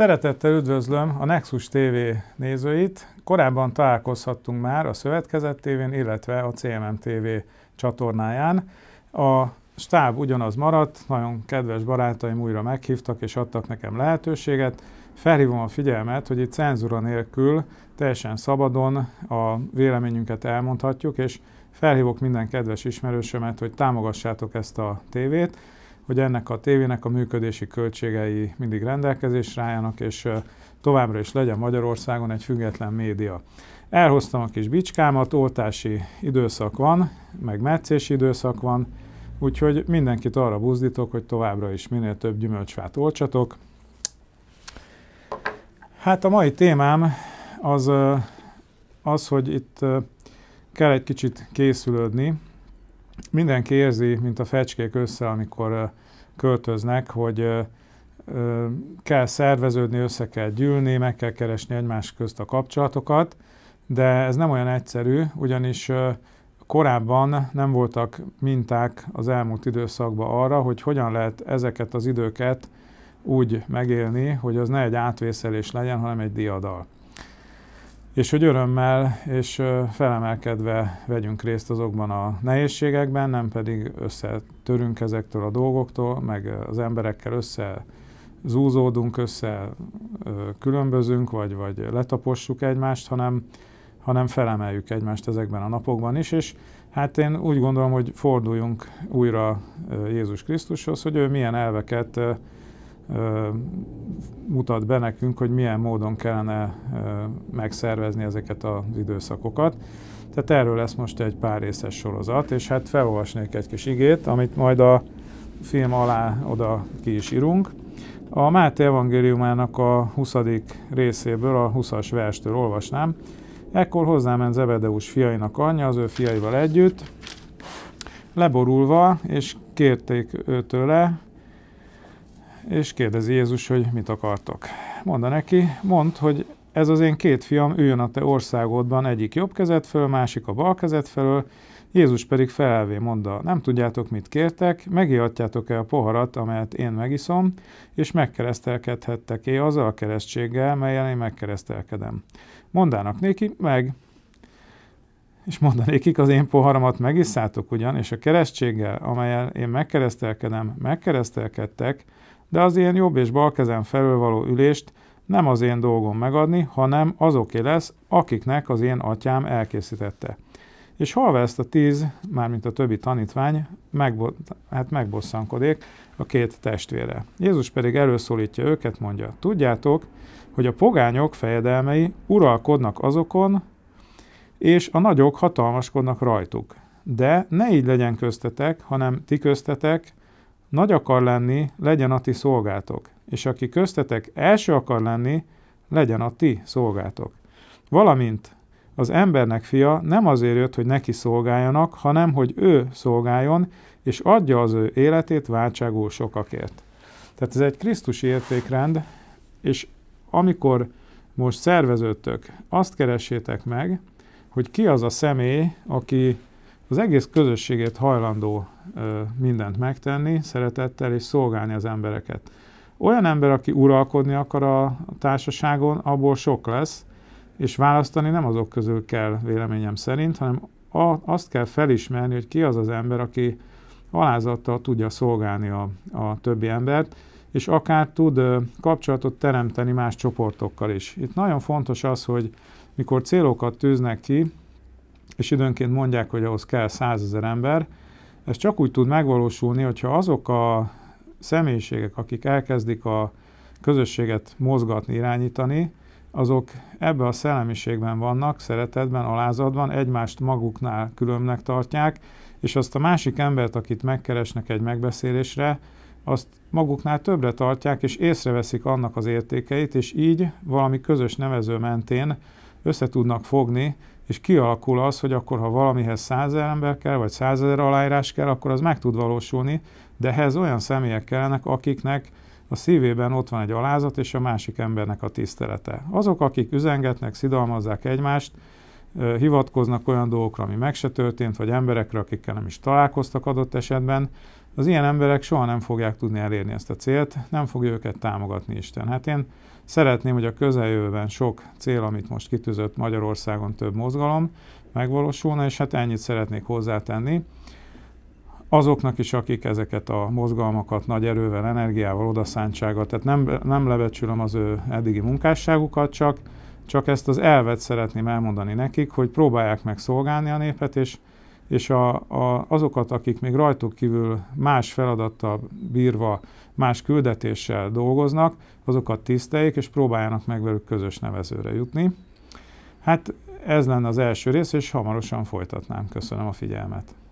Szeretettel üdvözlöm a Nexus TV nézőit. Korábban találkozhattunk már a Szövetkezet tv illetve a CMM TV csatornáján. A stáb ugyanaz maradt, nagyon kedves barátaim újra meghívtak és adtak nekem lehetőséget. Felhívom a figyelmet, hogy itt cenzúra nélkül teljesen szabadon a véleményünket elmondhatjuk, és felhívok minden kedves ismerősömet, hogy támogassátok ezt a tévét hogy ennek a tévének a működési költségei mindig rendelkezésre álljanak, és továbbra is legyen Magyarországon egy független média. Elhoztam a kis bicskámat, oltási időszak van, meg meccési időszak van, úgyhogy mindenkit arra buzdítok, hogy továbbra is minél több gyümölcsfát oltsatok. Hát a mai témám az, az hogy itt kell egy kicsit készülődni, mindenki érzi, mint a fecskék össze, amikor költöznek, hogy kell szerveződni, össze kell gyűlni, meg kell keresni egymás közt a kapcsolatokat, de ez nem olyan egyszerű, ugyanis korábban nem voltak minták az elmúlt időszakban arra, hogy hogyan lehet ezeket az időket úgy megélni, hogy az ne egy átvészelés legyen, hanem egy diadal és hogy örömmel és felemelkedve vegyünk részt azokban a nehézségekben, nem pedig összetörünk ezektől a dolgoktól, meg az emberekkel össze zúzódunk össze, különbözünk, vagy, vagy letapossuk egymást, hanem, hanem felemeljük egymást ezekben a napokban is, és hát én úgy gondolom, hogy forduljunk újra Jézus Krisztushoz, hogy ő milyen elveket mutat be nekünk, hogy milyen módon kellene megszervezni ezeket az időszakokat. Tehát erről lesz most egy pár részes sorozat, és hát felolvasnék egy kis igét, amit majd a film alá oda ki is írunk. A Máté evangéliumának a 20. részéből, a 20-as verstől olvasnám. Ekkor hozzáment Zebedeus fiainak anyja az ő fiaival együtt, leborulva, és kérték őtőle, és kérdezi Jézus, hogy mit akartok. Mondta neki, mond, hogy ez az én két fiam üljön a te országodban egyik jobb kezed föl, másik a bal kezed felől, Jézus pedig felelvé mondta, nem tudjátok, mit kértek, megihatjátok-e a poharat, amelyet én megiszom, és megkeresztelkedhettek-e azzal a keresztséggel, melyen én megkeresztelkedem. Mondának néki, meg, és mondanékik, az én poharamat megisszátok ugyan, és a keresztséggel, amelyen én megkeresztelkedem, megkeresztelkedtek, de az ilyen jobb és bal kezem felől való ülést nem az én dolgom megadni, hanem azoké lesz, akiknek az én atyám elkészítette. És halva ezt a tíz, mármint a többi tanítvány, megbo- hát megbosszankodik a két testvére. Jézus pedig előszólítja őket, mondja, tudjátok, hogy a pogányok fejedelmei uralkodnak azokon, és a nagyok hatalmaskodnak rajtuk. De ne így legyen köztetek, hanem ti köztetek nagy akar lenni, legyen a ti szolgátok, és aki köztetek első akar lenni, legyen a ti szolgátok. Valamint az embernek fia nem azért jött, hogy neki szolgáljanak, hanem hogy ő szolgáljon, és adja az ő életét váltságú sokakért. Tehát ez egy Krisztusi értékrend, és amikor most szerveződtök, azt keressétek meg, hogy ki az a személy, aki az egész közösségét hajlandó ö, mindent megtenni, szeretettel és szolgálni az embereket. Olyan ember, aki uralkodni akar a társaságon, abból sok lesz, és választani nem azok közül kell véleményem szerint, hanem a, azt kell felismerni, hogy ki az az ember, aki alázattal tudja szolgálni a, a többi embert, és akár tud ö, kapcsolatot teremteni más csoportokkal is. Itt nagyon fontos az, hogy mikor célokat tűznek ki, és időnként mondják, hogy ahhoz kell százezer ember. Ez csak úgy tud megvalósulni, hogyha azok a személyiségek, akik elkezdik a közösséget mozgatni, irányítani, azok ebbe a szellemiségben vannak, szeretetben, alázatban, egymást maguknál különnek tartják, és azt a másik embert, akit megkeresnek egy megbeszélésre, azt maguknál többre tartják, és észreveszik annak az értékeit, és így valami közös nevező mentén összetudnak fogni, és kialakul az, hogy akkor, ha valamihez százezer ember kell, vagy százezer aláírás kell, akkor az meg tud valósulni, de ehhez olyan személyek kellenek, akiknek a szívében ott van egy alázat és a másik embernek a tisztelete. Azok, akik üzengetnek, szidalmazzák egymást, hivatkoznak olyan dolgokra, ami meg se történt, vagy emberekre, akikkel nem is találkoztak adott esetben, az ilyen emberek soha nem fogják tudni elérni ezt a célt, nem fogja őket támogatni Isten. Hát én szeretném, hogy a közeljövőben sok cél, amit most kitűzött Magyarországon több mozgalom, megvalósulna, és hát ennyit szeretnék hozzátenni. Azoknak is, akik ezeket a mozgalmakat nagy erővel, energiával, odaszántsággal, tehát nem, nem lebecsülöm az ő eddigi munkásságukat, csak, csak ezt az elvet szeretném elmondani nekik, hogy próbálják meg szolgálni a népet, és és a, a, azokat, akik még rajtuk kívül más feladattal bírva, más küldetéssel dolgoznak, azokat tiszteljék, és próbáljanak meg velük közös nevezőre jutni. Hát ez lenne az első rész, és hamarosan folytatnám. Köszönöm a figyelmet.